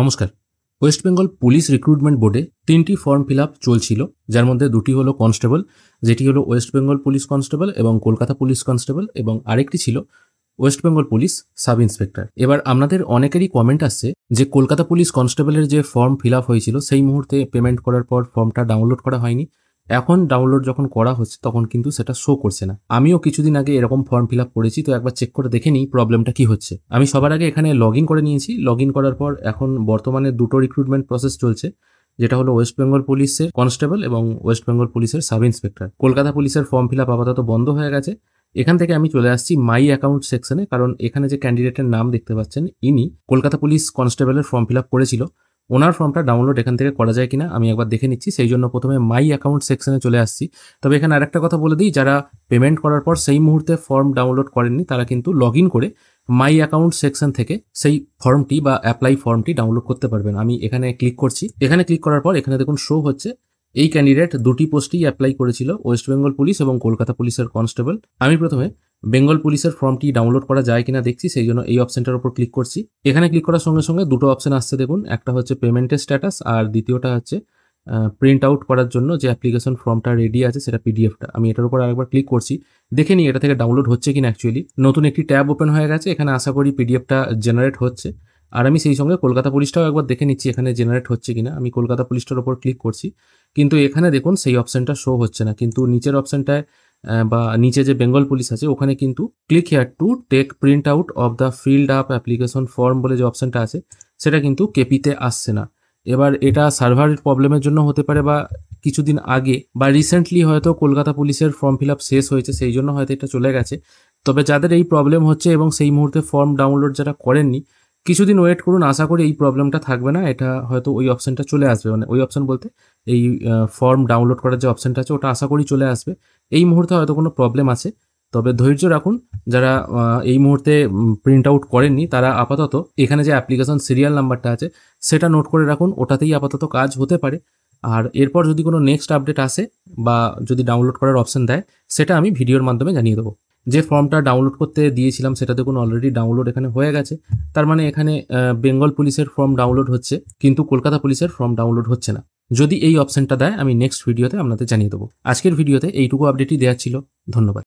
নমস্কার West Bengal police recruitment বোর্ডে তিনটি ফর্ম ফিল আপ চলছিল যার মধ্যে দুটি হলো কনস্টেবল যেটি হলো ওয়েস্ট বেঙ্গল পুলিশ কনস্টেবল এবং কলকাতা পুলিশ কনস্টেবল এবং আরেকটি ছিল West Bengal police sub inspector এবার আপনাদের অনেকেরই কমেন্ট আসছে যে কলকাতা পুলিশ কনস্টেবলের যে ফর্ম ফিল হয়েছিল সেই মুহূর্তে পেমেন্ট করার পর ফর্মটা ডাউনলোড করা হয়নি এখন ডাউনলোড যখন করা হচ্ছে তখন কিন্তু সেটা শো করছে না আমিও কিছুদিন আগে এরকম ফর্ম ফিল করেছি তো একবার চেক করে দেখে নিই প্রবলেমটা কি হচ্ছে আমি সবার আগে এখানে লগ করে নিয়েছি লগ করার পর এখন বর্তমানে দুটো রিক্রুটমেন্ট প্রসেস চলছে যেটা হলো ওয়েস্ট বেঙ্গল পুলিশের কনস্টেবল এবং ওয়েস্ট বেঙ্গল পুলিশের সাব ইন্সপেক্টর কলকাতা পুলিশের ফর্ম ফিল আপ আপাতত বন্ধ হয়ে গেছে এখান থেকে আমি চলে আসছি মাই অ্যাকাউন্ট সেকশনে কারণ এখানে যে ক্যান্ডিডেটের নাম দেখতে পাচ্ছেন ইনি কলকাতা পুলিশ কনস্টেবলের ফর্ম ফিল আপ করেছিল ওনার ফর্মটা ডাউনলোড এখান থেকে করা যায় কিনা আমি একবার দেখে নিচ্ছি সেই জন্য প্রথমে মাই অ্যাকাউন্ট সেকশনে চলে আসছি তবে এখানে আরেকটা কথা বলে দিই যারা পেমেন্ট করার পর সেই মুহূর্তে ফর্ম ডাউনলোড করেননি তারা কিন্তু লগ করে মাই অ্যাকাউন্ট সেকশন থেকে সেই ফর্মটি বা অ্যাপ্লাই ফর্মটি ডাউনলোড করতে পারবেন আমি এখানে ক্লিক করছি এখানে ক্লিক করার পর এখানে দেখুন শো হচ্ছে এই ক্যান্ডিডেট দুটি পোস্টেই অ্যাপ্লাই করেছিল ওয়েস্ট বেঙ্গল পুলিশ এবং কলকাতা পুলিশের কনস্টেবল আমি প্রথমে বেঙ্গল পুলিশের ফর্মটি ডাউনলোড করা যায় কিনা দেখছি সেই জন্য এই অপশনটার উপর ক্লিক করছি এখানে ক্লিক করার সঙ্গে সঙ্গে দুটো অপশন আসছে দেখুন একটা হচ্ছে পেমেন্টের স্ট্যাটাস আর দ্বিতীয়টা হচ্ছে প্রিন্ট আউট করার জন্য যে অ্যাপ্লিকেশন ফর্মটা রেডি আছে সেটা পিডিএফটা আমি এটার উপর আরেকবার ক্লিক করছি দেখে নিই এটা থেকে ডাউনলোড হচ্ছে কিনা অ্যাকচুয়ালি নতুন একটি ট্যাব ওপেন হয়ে গেছে এখানে আশা করি পিডিএফটা জেনারেট হচ্ছে আর আমি সেই সঙ্গে কলকাতা পুলিশটাও একবার দেখে নিচ্ছি এখানে জেনারেট হচ্ছে কিনা আমি কলকাতা পুলিশটার ওপর ক্লিক করছি কিন্তু এখানে দেখুন সেই অপশনটা শো হচ্ছে না কিন্তু নিচের অপশনটায় বা নিচে যে বেঙ্গল পুলিশ আছে ওখানে কিন্তু click here to take print out of the filled up application form বলে যে অপশানটা আছে সেটা কিন্তু কেপিতে আসছে না এবার এটা সার্ভারের প্রবলেমের জন্য হতে পারে বা কিছুদিন আগে বা রিসেন্টলি হয়তো কলকাতা পুলিশের ফর্ম ফিল আপ শেষ হয়েছে সেই জন্য হয়তো এটা চলে গেছে তবে যাদের এই প্রবলেম হচ্ছে এবং সেই মুহূর্তে ফর্ম ডাউনলোড যারা করেননি কিছুদিন ওয়েট করুন আশা করি এই প্রবলেমটা থাকবে না এটা হয়তো ওই অপশানটা চলে আসবে মানে ওই অপশান বলতে এই ফর্ম ডাউনলোড করার যে অপশানটা আছে ওটা আশা করি চলে আসবে এই মুহূর্তে হয়তো কোনো প্রবলেম আছে তবে ধৈর্য রাখুন যারা এই মুহূর্তে প্রিন্ট আউট করেননি তারা আপাতত এখানে যে অ্যাপ্লিকেশন সিরিয়াল নাম্বারটা আছে সেটা নোট করে রাখুন ওটাতেই আপাতত কাজ হতে পারে আর এরপর যদি কোনো নেক্সট আপডেট আসে বা যদি ডাউনলোড করার অপশান দেয় সেটা আমি ভিডিওর মাধ্যমে জানিয়ে দেবো যে ফর্মটা ডাউনলোড করতে দিয়েছিলাম সেটা দেখুন অলরেডি ডাউনলোড এখানে হয়ে গেছে তার মানে এখানে বেঙ্গল পুলিশের ফর্ম ডাউনলোড হচ্ছে কিন্তু কলকাতা পুলিশের ফর্ম ডাউনলোড হচ্ছে না যদি এই অপশনটা দেয় আমি নেক্সট ভিডিওতে আপনাদের জানিয়ে দেবো আজকের ভিডিওতে এইটুকু আপডেটই দেওয়া ছিল ধন্যবাদ